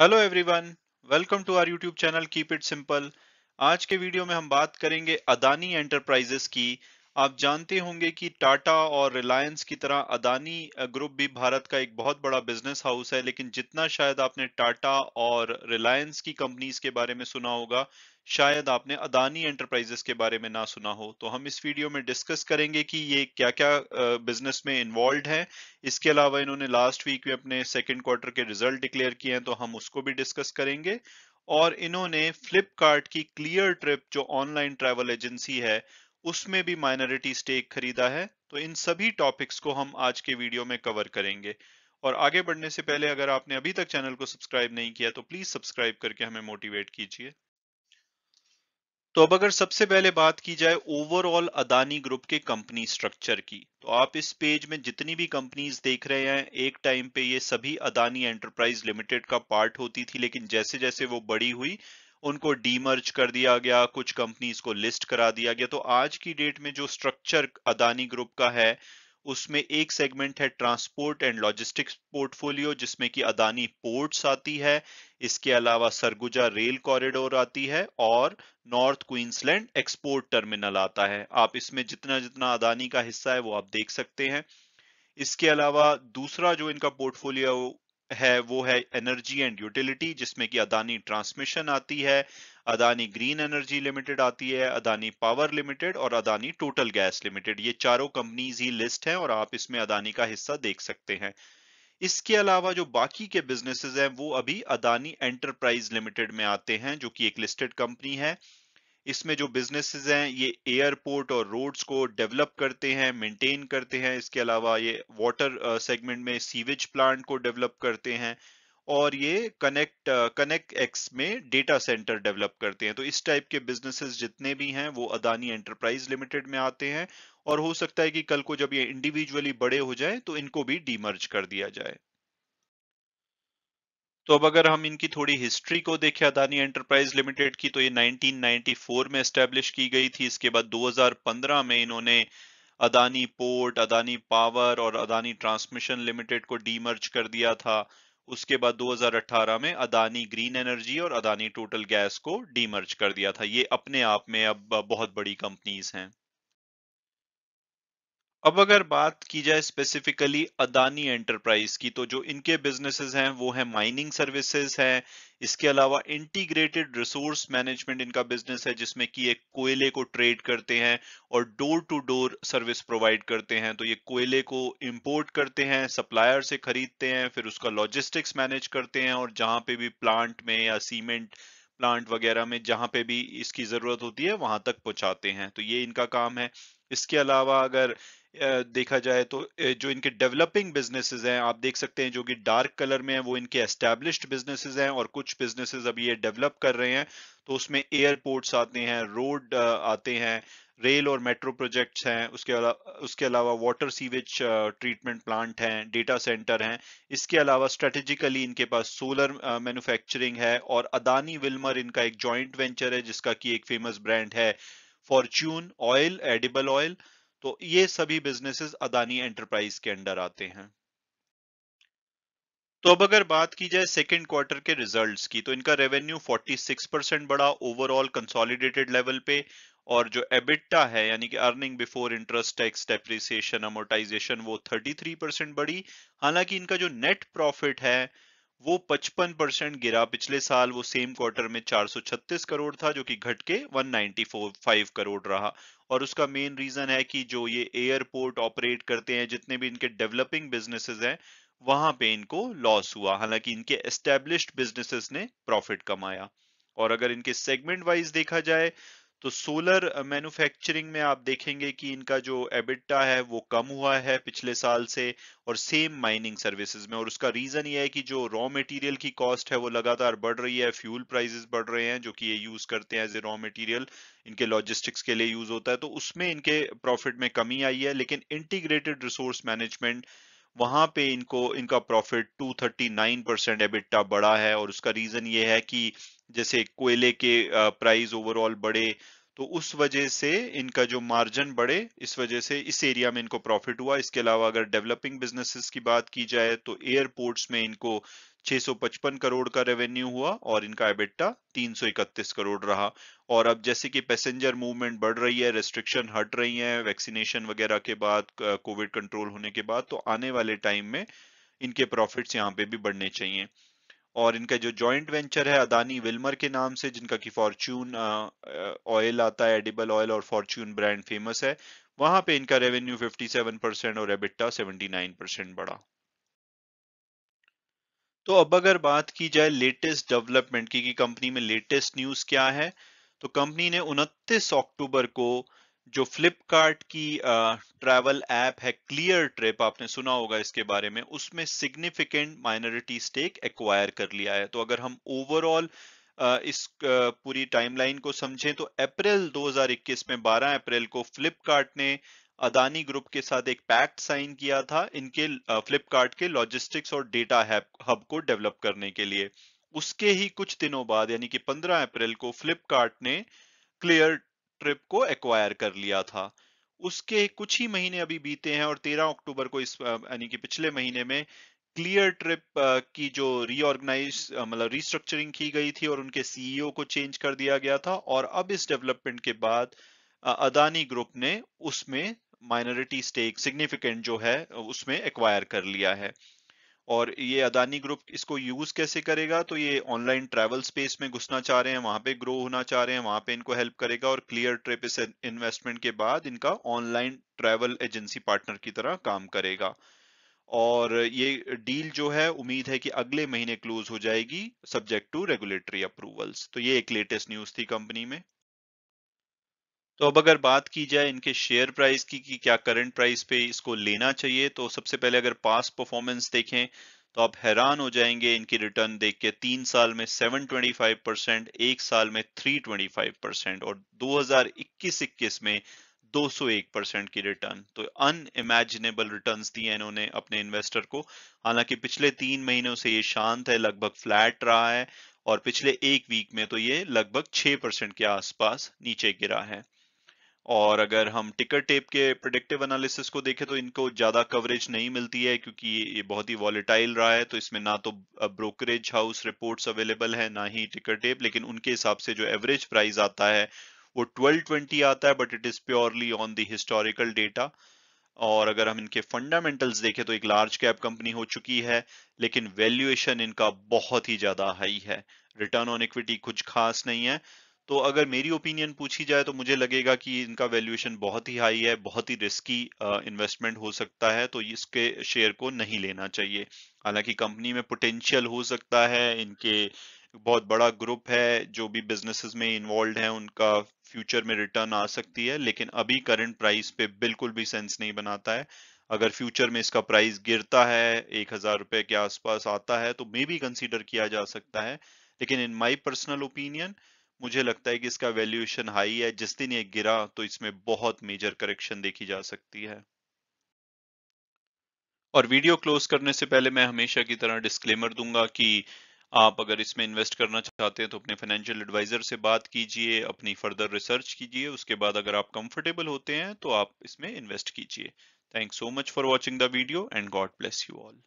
hello everyone welcome to our YouTube channel keep it simple आज के video में हम बात करेंगे अदानी एंटरप्राइजेस की आप जानते होंगे कि टाटा और रिलायंस की तरह अदानी ग्रुप भी भारत का एक बहुत बड़ा बिजनेस हाउस है लेकिन जितना शायद आपने टाटा और रिलायंस की कंपनीज के बारे में सुना होगा शायद आपने अदानी एंटरप्राइजेस के बारे में ना सुना हो तो हम इस वीडियो में डिस्कस करेंगे कि ये क्या क्या बिजनेस में इन्वॉल्व है इसके अलावा इन्होंने लास्ट वीक में अपने सेकेंड क्वार्टर के रिजल्ट डिक्लेयर किए हैं तो हम उसको भी डिस्कस करेंगे और इन्होंने फ्लिपकार्ट की क्लियर ट्रिप जो ऑनलाइन ट्रैवल एजेंसी है उसमें भी माइनॉरिटी स्टेक खरीदा है तो इन सभी टॉपिक्स को हम आज के वीडियो में कवर करेंगे और आगे बढ़ने से पहले अगर आपने अभी तक चैनल को सब्सक्राइब नहीं किया तो प्लीज सब्सक्राइब करके हमें मोटिवेट कीजिए तो अब अगर सबसे पहले बात की जाए ओवरऑल अदानी ग्रुप के कंपनी स्ट्रक्चर की तो आप इस पेज में जितनी भी कंपनीज देख रहे हैं एक टाइम पे ये सभी अदानी एंटरप्राइज लिमिटेड का पार्ट होती थी लेकिन जैसे जैसे वो बड़ी हुई उनको डीमर्ज कर दिया गया कुछ कंपनीज को लिस्ट करा दिया गया तो आज की डेट में जो स्ट्रक्चर अदानी ग्रुप का है उसमें एक सेगमेंट है ट्रांसपोर्ट एंड लॉजिस्टिक्स पोर्टफोलियो जिसमें कि अदानी पोर्ट्स आती है इसके अलावा सरगुजा रेल कॉरिडोर आती है और नॉर्थ क्वींसलैंड एक्सपोर्ट टर्मिनल आता है आप इसमें जितना जितना अदानी का हिस्सा है वो आप देख सकते हैं इसके अलावा दूसरा जो इनका पोर्टफोलियो है वो है एनर्जी एंड यूटिलिटी जिसमें कि अदानी ट्रांसमिशन आती है अदानी ग्रीन एनर्जी लिमिटेड आती है अदानी पावर लिमिटेड और अदानी टोटल गैस लिमिटेड ये चारों कंपनीज ही लिस्ट हैं और आप इसमें अदानी का हिस्सा देख सकते हैं इसके अलावा जो बाकी के बिजनेसेस हैं वो अभी अदानी एंटरप्राइज लिमिटेड में आते हैं जो कि एक लिस्टेड कंपनी है इसमें जो बिजनेसेस हैं ये एयरपोर्ट और रोड्स को डेवलप करते हैं मेंटेन करते हैं इसके अलावा ये वाटर सेगमेंट में सीवेज प्लांट को डेवलप करते हैं और ये कनेक्ट कनेक्ट एक्स में डेटा सेंटर डेवलप करते हैं तो इस टाइप के बिजनेसेस जितने भी हैं वो अदानी एंटरप्राइज लिमिटेड में आते हैं और हो सकता है कि कल को जब ये इंडिविजुअली बड़े हो जाए तो इनको भी डीमर्ज कर दिया जाए तो अब अगर हम इनकी थोड़ी हिस्ट्री को देखें अदानी एंटरप्राइज लिमिटेड की तो ये 1994 में एस्टेब्लिश की गई थी इसके बाद 2015 में इन्होंने अदानी पोर्ट अदानी पावर और अदानी ट्रांसमिशन लिमिटेड को डीमर्ज कर दिया था उसके बाद 2018 में अदानी ग्रीन एनर्जी और अदानी टोटल गैस को डीमर्ज कर दिया था ये अपने आप में अब बहुत बड़ी कंपनीज हैं अब अगर बात की जाए स्पेसिफिकली अदानी एंटरप्राइज की तो जो इनके बिजनेसेस हैं वो है माइनिंग सर्विसेज है इसके अलावा इंटीग्रेटेड रिसोर्स मैनेजमेंट इनका बिजनेस है जिसमें कि ये कोयले को ट्रेड करते हैं और door to door service provide करते हैं तो ये कोयले को इंपोर्ट करते हैं सप्लायर से खरीदते हैं फिर उसका लॉजिस्टिक्स मैनेज करते हैं और जहां पे भी प्लांट में या सीमेंट प्लांट वगैरह में जहां पे भी इसकी जरूरत होती है वहां तक पहुंचाते हैं तो ये इनका काम है इसके अलावा अगर देखा जाए तो जो इनके डेवलपिंग बिजनेसेस हैं आप देख सकते हैं जो कि डार्क कलर में है वो इनके एस्टेब्लिश्ड बिजनेसेस हैं और कुछ बिजनेसेस अभी ये डेवलप कर रहे हैं तो उसमें एयरपोर्ट्स आते हैं रोड आते हैं रेल और मेट्रो प्रोजेक्ट्स हैं उसके अलावा उसके अलावा वाटर सीवेज ट्रीटमेंट प्लांट हैं डेटा सेंटर हैं इसके अलावा स्ट्रेटेजिकली इनके पास सोलर मैन्युफैक्चरिंग है और अदानी विल्मर इनका एक जॉइंट वेंचर है जिसका कि एक फेमस ब्रांड है फॉर्च्यून ऑयल एडिबल ऑयल तो ये सभी बिजनेसेस अदानी एंटरप्राइज के अंडर आते हैं तो अब अगर बात की जाए सेकेंड क्वार्टर के रिजल्ट्स की तो इनका रेवेन्यू 46 परसेंट बढ़ा ओवरऑल कंसोलिडेटेड लेवल पे और जो एबिटा है यानी कि earning before interest tax depreciation amortization वो 33 परसेंट बढ़ी हालांकि इनका जो नेट प्रॉफिट है वो 55 परसेंट गिरा पिछले साल वो सेम क्वार्टर में 436 करोड़ था जो कि घट के 195 करोड़ रहा और उसका मेन रीजन है कि जो ये एयरपोर्ट ऑपरेट करते हैं जितने भी इनके डेवलपिंग बिजनेसेस हैं वहां पे इनको लॉस हुआ हालांकि इनके एस्टेब्लिश्ड बिजनेसेस ने प्रॉफिट कमाया और अगर इनके सेगमेंट वाइज देखा जाए तो सोलर मैन्युफैक्चरिंग में आप देखेंगे कि इनका जो एबिटा है वो कम हुआ है पिछले साल से और सेम माइनिंग सर्विसेज में और उसका रीजन ये है कि जो रॉ मटेरियल की कॉस्ट है वो लगातार बढ़ रही है फ्यूल प्राइसेस बढ़ रहे हैं जो कि ये यूज करते हैं एज ए रॉ मटेरियल इनके लॉजिस्टिक्स के लिए यूज होता है तो उसमें इनके प्रॉफिट में कमी आई है लेकिन इंटीग्रेटेड रिसोर्स मैनेजमेंट वहां पे इनको इनका प्रॉफिट 239 परसेंट एबिटा बढ़ा है और उसका रीजन ये है कि जैसे कोयले के प्राइस ओवरऑल बढ़े तो उस वजह से इनका जो मार्जिन बढ़े इस वजह से इस एरिया में इनको प्रॉफिट हुआ इसके अलावा अगर डेवलपिंग बिजनेसेस की बात की जाए तो एयरपोर्ट्स में इनको 655 करोड़ का रेवेन्यू हुआ और इनका एबिट्टा 331 करोड़ रहा और अब जैसे कि पैसेंजर मूवमेंट बढ़ रही है रेस्ट्रिक्शन हट रही है वैक्सीनेशन वगैरह के बाद कोविड कंट्रोल होने के बाद तो आने वाले टाइम में इनके प्रॉफिट्स यहाँ पे भी बढ़ने चाहिए और इनका जो जॉइंट वेंचर है अदानी विल्मर के नाम से जिनका कि फॉर्च्यून ऑयल आता है एडिबल ऑयल और फॉर्च्यून ब्रांड फेमस है वहां पे इनका रेवेन्यू 57 परसेंट और एबिट्टा 79 परसेंट बढ़ा तो अब अगर बात की जाए लेटेस्ट डेवलपमेंट की कि कंपनी में लेटेस्ट न्यूज क्या है तो कंपनी ने 29 अक्टूबर को जो फ्लिपकार्ट की ट्रैवल ऐप है क्लियर ट्रिप आपने सुना होगा इसके बारे में उसमें सिग्निफिकेंट माइनॉरिटी स्टेक एक्वायर कर लिया है तो अगर हम ओवरऑल इस पूरी टाइमलाइन को समझें तो अप्रैल 2021 में 12 अप्रैल को फ्लिपकार्ट ने अदानी ग्रुप के साथ एक पैक्ट साइन किया था इनके फ्लिपकार्ट के लॉजिस्टिक्स और डेटा हब को डेवलप करने के लिए उसके ही कुछ दिनों बाद यानी कि 15 अप्रैल को फ्लिपकार्ट ने क्लियर ट्रिप को एक्वायर कर लिया था उसके कुछ ही महीने अभी बीते हैं और 13 अक्टूबर को इस यानी कि पिछले महीने में क्लियर ट्रिप की जो रीऑर्गेनाइज मतलब रिस्ट्रक्चरिंग की गई थी और उनके सीईओ e को चेंज कर दिया गया था और अब इस डेवलपमेंट के बाद अदानी ग्रुप ने उसमें माइनॉरिटी स्टेक सिग्निफिकेंट जो है उसमें एक्वायर कर लिया है और ये अदानी ग्रुप इसको यूज कैसे करेगा तो ये ऑनलाइन ट्रैवल स्पेस में घुसना चाह रहे हैं वहां पे ग्रो होना चाह रहे हैं वहां पे इनको हेल्प करेगा और क्लियर ट्रिप इस इन्वेस्टमेंट के बाद इनका ऑनलाइन ट्रैवल एजेंसी पार्टनर की तरह काम करेगा और ये डील जो है उम्मीद है कि अगले महीने क्लोज हो जाएगी सब्जेक्ट टू रेगुलेटरी अप्रूवल्स तो ये एक लेटेस्ट न्यूज थी कंपनी में तो अब अगर बात की जाए इनके शेयर प्राइस की कि क्या करंट प्राइस पे इसको लेना चाहिए तो सबसे पहले अगर पास परफॉर्मेंस देखें तो आप हैरान हो जाएंगे इनकी रिटर्न देख के तीन साल में 725 परसेंट एक साल में 325 परसेंट और 2021-21 में 201 परसेंट की रिटर्न तो अनइमेजिनेबल रिटर्न्स दिए इन्होंने अपने इन्वेस्टर को हालांकि पिछले तीन महीनों से ये शांत है लगभग फ्लैट रहा है और पिछले एक वीक में तो ये लगभग 6 परसेंट के आसपास नीचे गिरा है और अगर हम टिकर टेप के प्रोडिक्टिव एनालिसिस को देखें तो इनको ज़्यादा कवरेज नहीं मिलती है क्योंकि ये बहुत ही वॉलिटाइल रहा है तो इसमें ना तो ब्रोकरेज हाउस रिपोर्ट्स अवेलेबल है ना ही टिकर टेप लेकिन उनके हिसाब से जो एवरेज प्राइस आता है वो 1220 आता है but it is purely on the historical data और अगर हम इनके फंडामेंटल्स देखें तो एक लार्ज कैप कंपनी हो चुकी है लेकिन वैल्यूएशन इनका बहुत ही ज़्यादा हाई है रिटर्न ऑन इक्विटी कुछ खास नहीं है तो अगर मेरी ओपिनियन पूछी जाए तो मुझे लगेगा कि इनका वैल्यूएशन बहुत ही हाई है बहुत ही रिस्की इन्वेस्टमेंट हो सकता है तो इसके शेयर को नहीं लेना चाहिए हालांकि कंपनी में पोटेंशियल हो सकता है इनके बहुत बड़ा ग्रुप है जो भी बिजनेसेस में इन्वॉल्व है उनका फ्यूचर में रिटर्न आ सकती है लेकिन अभी करंट प्राइस पे बिल्कुल भी सेंस नहीं बनाता है अगर फ्यूचर में इसका प्राइस गिरता है एक हजार रुपए के आसपास आता है तो मे भी कंसिडर किया जा सकता है लेकिन इन माई पर्सनल ओपिनियन मुझे लगता है कि इसका वैल्यूएशन हाई है जिस दिन ये गिरा तो इसमें बहुत मेजर करेक्शन देखी जा सकती है और वीडियो क्लोज करने से पहले मैं हमेशा की तरह डिस्क्लेमर दूंगा कि आप अगर इसमें इन्वेस्ट करना चाहते हैं तो अपने फाइनेंशियल एडवाइजर से बात कीजिए अपनी फर्दर रिसर्च कीजिए उसके बाद अगर आप कंफर्टेबल होते हैं तो आप इसमें इन्वेस्ट कीजिए thank so much for watching the video and God bless you all